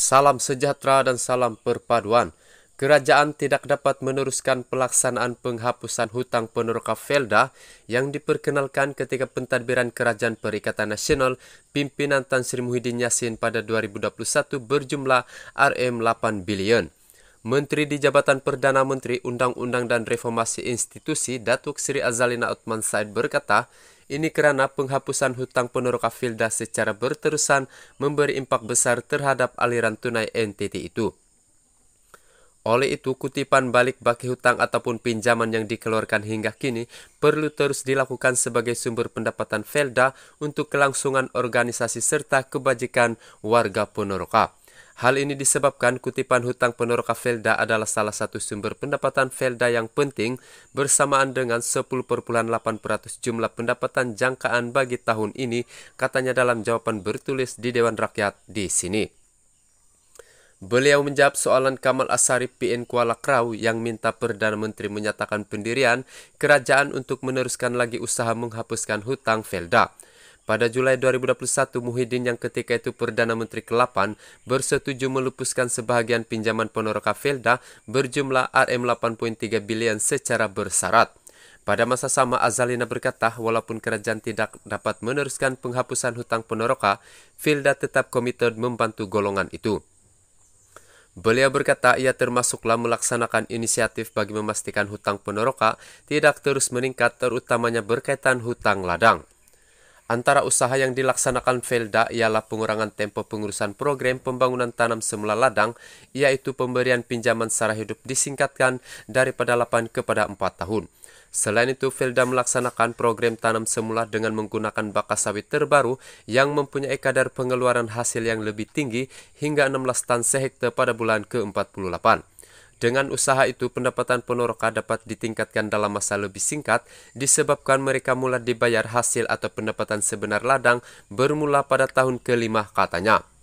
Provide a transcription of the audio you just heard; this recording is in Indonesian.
Salam sejahtera dan salam perpaduan. Kerajaan tidak dapat meneruskan pelaksanaan penghapusan hutang peneroka Felda yang diperkenalkan ketika pentadbiran Kerajaan Perikatan Nasional pimpinan Tan Sri Muhyiddin Yassin pada 2021 berjumlah RM8 bilion. Menteri di Jabatan Perdana Menteri Undang-Undang dan Reformasi Institusi Datuk Seri Azalina Utman Said berkata, Ini karena penghapusan hutang peneroka kafilda secara berterusan memberi impak besar terhadap aliran tunai NTT itu. Oleh itu, kutipan balik baki hutang ataupun pinjaman yang dikeluarkan hingga kini perlu terus dilakukan sebagai sumber pendapatan Felda untuk kelangsungan organisasi serta kebajikan warga Ponorokap. Hal ini disebabkan kutipan hutang peneroka Felda adalah salah satu sumber pendapatan Felda yang penting bersamaan dengan 10,8% jumlah pendapatan jangkaan bagi tahun ini, katanya dalam jawaban bertulis di Dewan Rakyat di sini. Beliau menjawab soalan Kamal Asari PN Kuala Krau yang minta Perdana Menteri menyatakan pendirian kerajaan untuk meneruskan lagi usaha menghapuskan hutang Felda. Pada Julai 2021, Muhyiddin yang ketika itu Perdana Menteri ke-8 bersetuju melupuskan sebahagian pinjaman Ponoroka Felda berjumlah RM8.3 bilion secara bersyarat. Pada masa sama, Azalina berkata, walaupun kerajaan tidak dapat meneruskan penghapusan hutang Ponoroka, Felda tetap komited membantu golongan itu. Beliau berkata ia termasuklah melaksanakan inisiatif bagi memastikan hutang peneroka tidak terus meningkat terutamanya berkaitan hutang ladang. Antara usaha yang dilaksanakan Felda ialah pengurangan tempo pengurusan program pembangunan tanam semula ladang, yaitu pemberian pinjaman secara hidup disingkatkan daripada 8 kepada 4 tahun. Selain itu, Felda melaksanakan program tanam semula dengan menggunakan baka sawit terbaru yang mempunyai kadar pengeluaran hasil yang lebih tinggi hingga 16 tan sehektar pada bulan ke-48. Dengan usaha itu, pendapatan penoroka dapat ditingkatkan dalam masa lebih singkat disebabkan mereka mulai dibayar hasil atau pendapatan sebenar ladang bermula pada tahun kelima katanya.